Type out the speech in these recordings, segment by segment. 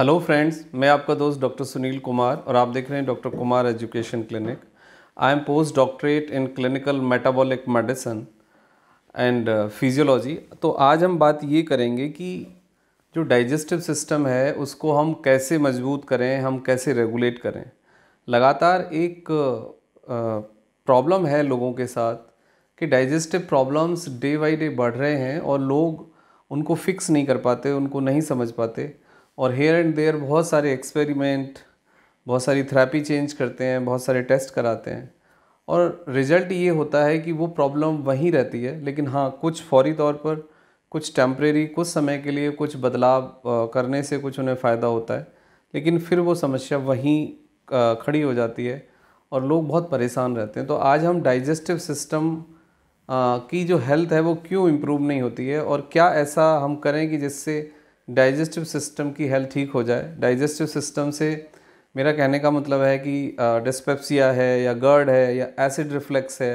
hello friends मैं आपका दोस्त डॉक्टर सुनील कुमार और आप देख रहे हैं doctor Kumar education clinic I am post doctorate in clinical metabolic medicine and physiology तो आज हम बात ये करेंगे कि जो डाइजेस्टिव सिस्टम है उसको हम कैसे मजबूत करें हम कैसे रेगुलेट करें लगातार एक प्रॉब्लम uh, है लोगों के साथ कि digestive problems day by day बढ़ रहे हैं और लोग उनको फिक्स नहीं कर पाते उनको नहीं समझ पाते और हेयर एंड देयर बहुत सारे एक्सपेरिमेंट बहुत सारी थेरेपी चेंज करते हैं बहुत सारे टेस्ट कराते हैं और रिज़ल्ट ये होता है कि वो प्रॉब्लम वहीं रहती है लेकिन हाँ कुछ फौरी तौर पर कुछ टेम्प्रेरी कुछ समय के लिए कुछ बदलाव करने से कुछ उन्हें फ़ायदा होता है लेकिन फिर वो समस्या वहीं खड़ी हो जाती है और लोग बहुत परेशान रहते हैं तो आज हम डाइजेस्टिव सिस्टम की जो हेल्थ है वो क्यों इम्प्रूव नहीं होती है और क्या ऐसा हम करें कि जिससे डाइजेस्टिव सिस्टम की हेल्थ ठीक हो जाए डाइजेस्टिव सिस्टम से मेरा कहने का मतलब है कि डिस्पेप्सिया है या गर्ड है या एसिड रिफ्लेक्स है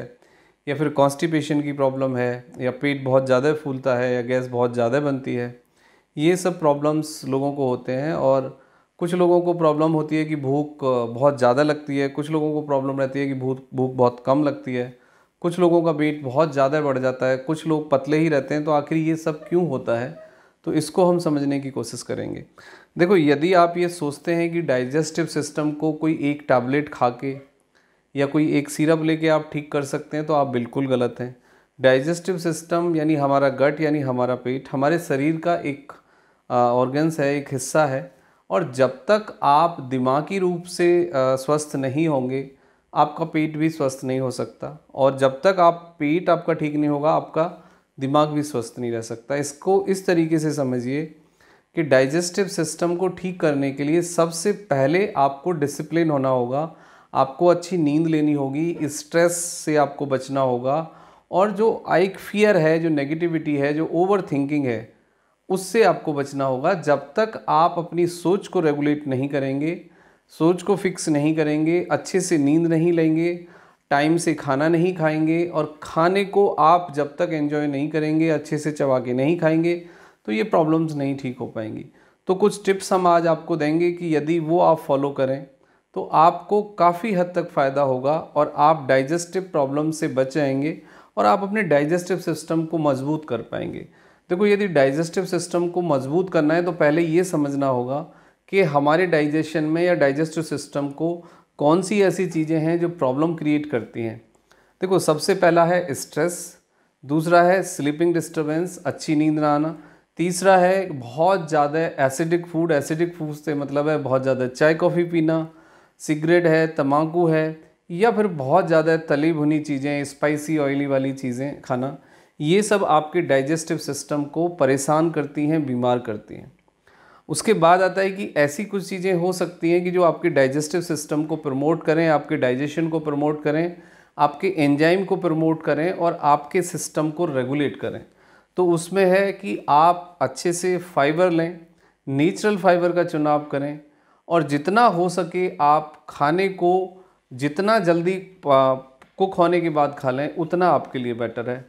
या फिर कॉन्स्टिपेशन की प्रॉब्लम है या पेट बहुत ज़्यादा फूलता है या गैस बहुत ज़्यादा बनती है ये सब प्रॉब्लम्स लोगों को होते हैं और कुछ लोगों को प्रॉब्लम होती है कि भूख बहुत ज़्यादा लगती है कुछ लोगों को प्रॉब्लम रहती है कि भूख भूख बहुत कम लगती है कुछ लोगों का वेट बहुत ज़्यादा बढ़ जाता है कुछ लोग पतले ही रहते हैं तो आखिर ये सब क्यों होता है तो इसको हम समझने की कोशिश करेंगे देखो यदि आप ये सोचते हैं कि डाइजेस्टिव सिस्टम को कोई एक टैबलेट खा के या कोई एक सिरप लेके आप ठीक कर सकते हैं तो आप बिल्कुल गलत हैं डाइजेस्टिव सिस्टम यानी हमारा गट यानी हमारा पेट हमारे शरीर का एक ऑर्गन्स है एक हिस्सा है और जब तक आप दिमागी रूप से स्वस्थ नहीं होंगे आपका पेट भी स्वस्थ नहीं हो सकता और जब तक आप पेट आपका ठीक नहीं होगा आपका दिमाग भी स्वस्थ नहीं रह सकता इसको इस तरीके से समझिए कि डाइजेस्टिव सिस्टम को ठीक करने के लिए सबसे पहले आपको डिसिप्लिन होना होगा आपको अच्छी नींद लेनी होगी स्ट्रेस से आपको बचना होगा और जो आइक फियर है जो नेगेटिविटी है जो ओवर थिंकिंग है उससे आपको बचना होगा जब तक आप अपनी सोच को रेगुलेट नहीं करेंगे सोच को फिक्स नहीं करेंगे अच्छे से नींद नहीं लेंगे टाइम से खाना नहीं खाएंगे और खाने को आप जब तक एंजॉय नहीं करेंगे अच्छे से चबा के नहीं खाएंगे तो ये प्रॉब्लम्स नहीं ठीक हो पाएंगी तो कुछ टिप्स हम आज आपको देंगे कि यदि वो आप फॉलो करें तो आपको काफ़ी हद तक फ़ायदा होगा और आप डाइजेस्टिव प्रॉब्लम से बच जाएंगे और आप अपने डाइजेस्टिव सिस्टम को मजबूत कर पाएंगे देखो यदि डाइजेस्टिव सिस्टम को मजबूत करना है तो पहले ये समझना होगा कि हमारे डाइजेशन में या डाइजेस्टिव सिस्टम को कौन सी ऐसी चीज़ें हैं जो प्रॉब्लम क्रिएट करती हैं देखो सबसे पहला है स्ट्रेस दूसरा है स्लीपिंग डिस्टर्बेंस अच्छी नींद ना आना तीसरा है बहुत ज़्यादा एसिडिक फूड एसिडिक फूड से मतलब है बहुत ज़्यादा चाय कॉफ़ी पीना सिगरेट है तम्बाकू है या फिर बहुत ज़्यादा तली भुनी चीज़ें स्पाइसी ऑयली वाली चीज़ें खाना ये सब आपके डाइजेस्टिव सिस्टम को परेशान करती हैं बीमार करती हैं उसके बाद आता है कि ऐसी कुछ चीज़ें हो सकती हैं कि जो आपके डाइजेस्टिव सिस्टम को प्रमोट करें आपके डाइजेशन को प्रमोट करें आपके एंजाइम को प्रमोट करें और आपके सिस्टम को रेगुलेट करें तो उसमें है कि आप अच्छे से फाइबर लें नेचुरल फाइबर का चुनाव करें और जितना हो सके आप खाने को जितना जल्दी कुक होने के बाद खा लें उतना आपके लिए बेटर है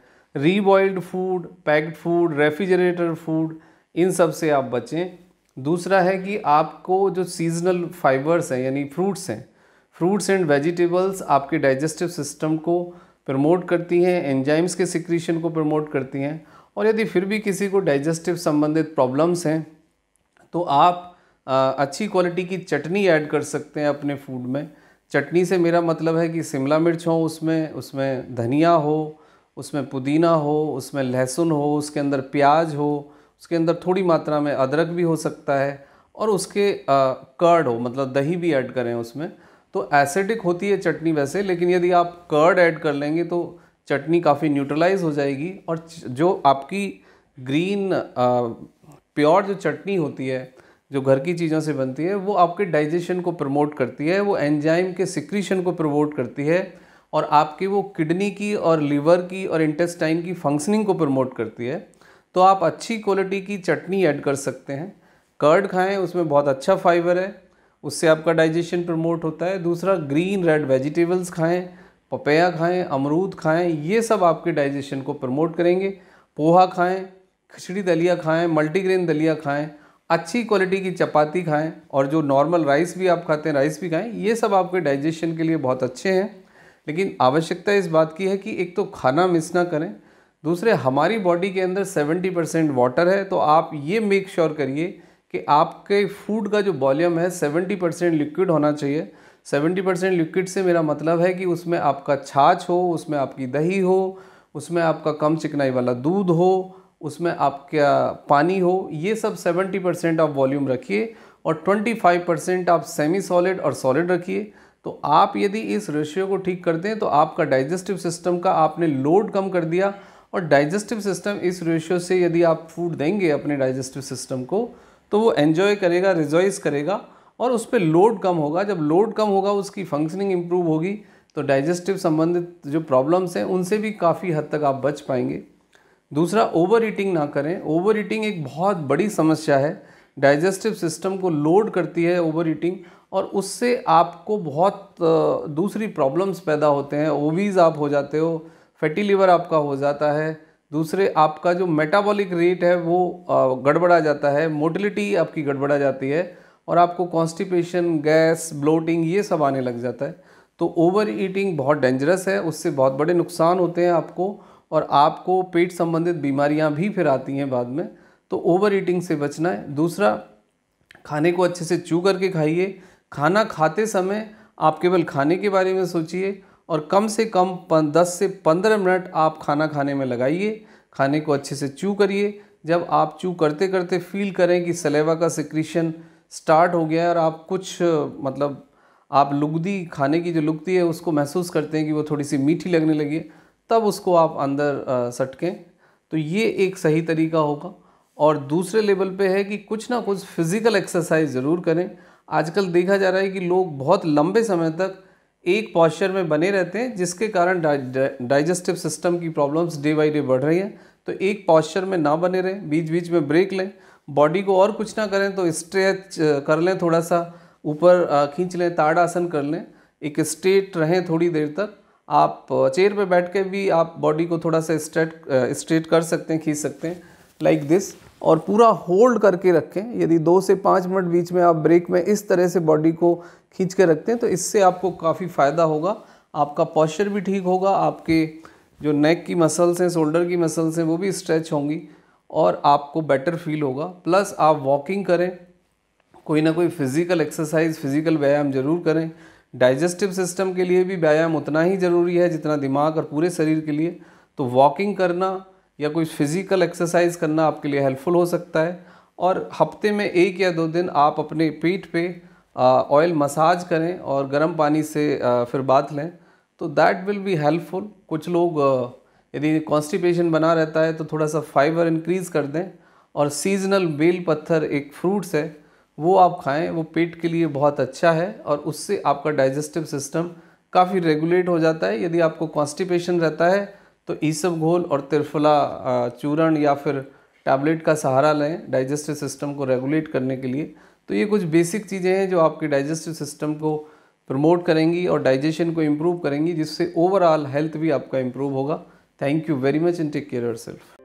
reboiled food packed food refrigerator food इन सब से आप बचें दूसरा है कि आपको जो सीजनल फाइबर्स हैं यानी फ्रूट्स हैं फ्रूट्स एंड वेजिटेबल्स आपके डाइजेस्टिव सिस्टम को प्रमोट करती हैं एंजाइम्स के सिक्रीशन को प्रमोट करती हैं और यदि फिर भी किसी को डाइजेस्टिव संबंधित प्रॉब्लम्स हैं तो आप आ, अच्छी क्वालिटी की चटनी ऐड कर सकते हैं अपने फूड में चटनी से मेरा मतलब है कि शिमला मिर्च हो उसमें उसमें धनिया हो उसमें पुदीना हो उसमें लहसुन हो उसके अंदर प्याज हो उसके अंदर थोड़ी मात्रा में अदरक भी हो सकता है और उसके कर्ड हो मतलब दही भी ऐड करें उसमें तो एसिडिक होती है चटनी वैसे लेकिन यदि आप कर्ड ऐड कर लेंगे तो चटनी काफ़ी न्यूट्रलाइज हो जाएगी और जो आपकी ग्रीन प्योर जो चटनी होती है जो घर की चीज़ों से बनती है वो आपके डाइजेशन को प्रमोट करती है वो एंजाइम के सिक्रीशन को प्रमोट करती है और आपके वो किडनी की और लीवर की और इंटेस्टाइन की फंक्शनिंग को प्रमोट करती है तो आप अच्छी क्वालिटी की चटनी ऐड कर सकते हैं कर्ड खाएं उसमें बहुत अच्छा फाइबर है उससे आपका डाइजेशन प्रमोट होता है दूसरा ग्रीन रेड वेजिटेबल्स खाएं पपया खाएं अमरूद खाएं ये सब आपके डाइजेशन को प्रमोट करेंगे पोहा खाएं खिचड़ी दलिया खाएं मल्टीग्रेन दलिया खाएं अच्छी क्वालिटी की चपाती खाएं और जो नॉर्मल राइस भी आप खाते हैं राइस भी खाएं ये सब आपके डाइजेशन के लिए बहुत अच्छे हैं लेकिन आवश्यकता इस बात की है कि एक तो खाना मिस ना करें दूसरे हमारी बॉडी के अंदर 70 परसेंट वाटर है तो आप ये मेक श्योर करिए कि आपके फूड का जो वॉल्यूम है 70 परसेंट लिक्विड होना चाहिए 70 परसेंट लिक्विड से मेरा मतलब है कि उसमें आपका छाछ हो उसमें आपकी दही हो उसमें आपका कम चिकनाई वाला दूध हो उसमें आपका पानी हो ये सब 70 परसेंट आप वॉल्यूम रखिए और 25 परसेंट आप सेमी सॉलिड और सॉलिड रखिए तो आप यदि इस रेशियो को ठीक कर दें तो आपका डाइजेस्टिव सिस्टम का आपने लोड कम कर दिया और डाइजेस्टिव सिस्टम इस रेशियो से यदि आप फूड देंगे अपने डाइजेस्टिव सिस्टम को तो वो एन्जॉय करेगा रिजॉइस करेगा और उस पर लोड कम होगा जब लोड कम होगा उसकी फंक्शनिंग इम्प्रूव होगी तो डाइजेस्टिव संबंधित जो प्रॉब्लम्स हैं उनसे भी काफ़ी हद तक आप बच पाएंगे दूसरा ओवर ईटिंग ना करें ओवर ईटिंग एक बहुत बड़ी समस्या है डाइजेस्टिव सिस्टम को लोड करती है ओवर ईटिंग और उससे आपको बहुत दूसरी प्रॉब्लम्स पैदा होते हैं ओवीज़ आप हो जाते हो फैटी लीवर आपका हो जाता है दूसरे आपका जो मेटाबॉलिक रेट है वो गड़बड़ा जाता है मोटिलिटी आपकी गड़बड़ा जाती है और आपको कॉन्स्टिपेशन गैस ब्लोटिंग ये सब आने लग जाता है तो ओवर ईटिंग बहुत डेंजरस है उससे बहुत बड़े नुकसान होते हैं आपको और आपको पेट संबंधित बीमारियां भी फिर आती हैं बाद में तो ओवर ईटिंग से बचना है दूसरा खाने को अच्छे से चू करके खाइए खाना खाते समय आप केवल खाने के बारे में सोचिए और कम से कम पन, दस से पंद्रह मिनट आप खाना खाने में लगाइए खाने को अच्छे से चू करिए जब आप चू करते करते फील करें कि सलेवा का सिक्रीशन स्टार्ट हो गया है और आप कुछ मतलब आप लुगदी खाने की जो लुगदी है उसको महसूस करते हैं कि वो थोड़ी सी मीठी लगने लगी है तब उसको आप अंदर सटकें तो ये एक सही तरीका होगा और दूसरे लेवल पे है कि कुछ ना कुछ फिज़िकल एक्सरसाइज ज़रूर करें आजकल देखा जा रहा है कि लोग बहुत लंबे समय तक एक पॉस्चर में बने रहते हैं जिसके कारण डाइजेस्टिव सिस्टम की प्रॉब्लम्स डे बाई डे बढ़ रही हैं तो एक पॉस्चर में ना बने रहें बीच बीच में ब्रेक लें बॉडी को और कुछ ना करें तो स्ट्रेच कर लें थोड़ा सा ऊपर खींच लें ताड़ासन कर लें एक स्ट्रेट रहें थोड़ी देर तक आप चेयर पे बैठ के भी आप बॉडी को थोड़ा सा स्ट्रेट स्ट्रेट कर सकते हैं खींच सकते हैं लाइक like दिस और पूरा होल्ड करके रखें यदि दो से पाँच मिनट बीच में आप ब्रेक में इस तरह से बॉडी को खींच के रखते हैं तो इससे आपको काफ़ी फ़ायदा होगा आपका पॉस्चर भी ठीक होगा आपके जो नेक की मसल्स हैं शोल्डर की मसल्स हैं वो भी स्ट्रेच होंगी और आपको बेटर फील होगा प्लस आप वॉकिंग करें कोई ना कोई फिज़िकल एक्सरसाइज फिज़िकल व्यायाम ज़रूर करें डाइजेस्टिव सिस्टम के लिए भी व्यायाम उतना ही ज़रूरी है जितना दिमाग और पूरे शरीर के लिए तो वॉकिंग करना या कोई फिज़िकल एक्सरसाइज करना आपके लिए हेल्पफुल हो सकता है और हफ्ते में एक या दो दिन आप अपने पीठ पे ऑयल मसाज करें और गर्म पानी से आ, फिर बात लें तो दैट विल बी हेल्पफुल कुछ लोग यदि कॉन्स्टिपेशन बना रहता है तो थोड़ा सा फाइबर इंक्रीज़ कर दें और सीजनल बेल पत्थर एक फ्रूट्स है वो आप खाएं वो पेट के लिए बहुत अच्छा है और उससे आपका डाइजेस्टिव सिस्टम काफ़ी रेगुलेट हो जाता है यदि आपको कॉन्स्टिपेशन रहता है तो ईसब घोल और त्रिफला चूर्ण या फिर टैबलेट का सहारा लें डाइजेस्टिव सिस्टम को रेगुलेट करने के लिए तो ये कुछ बेसिक चीज़ें हैं जो आपके डाइजेस्टिव सिस्टम को प्रमोट करेंगी और डाइजेशन को इम्प्रूव करेंगी जिससे ओवरऑल हेल्थ भी आपका इम्प्रूव होगा thank you very much and take care your self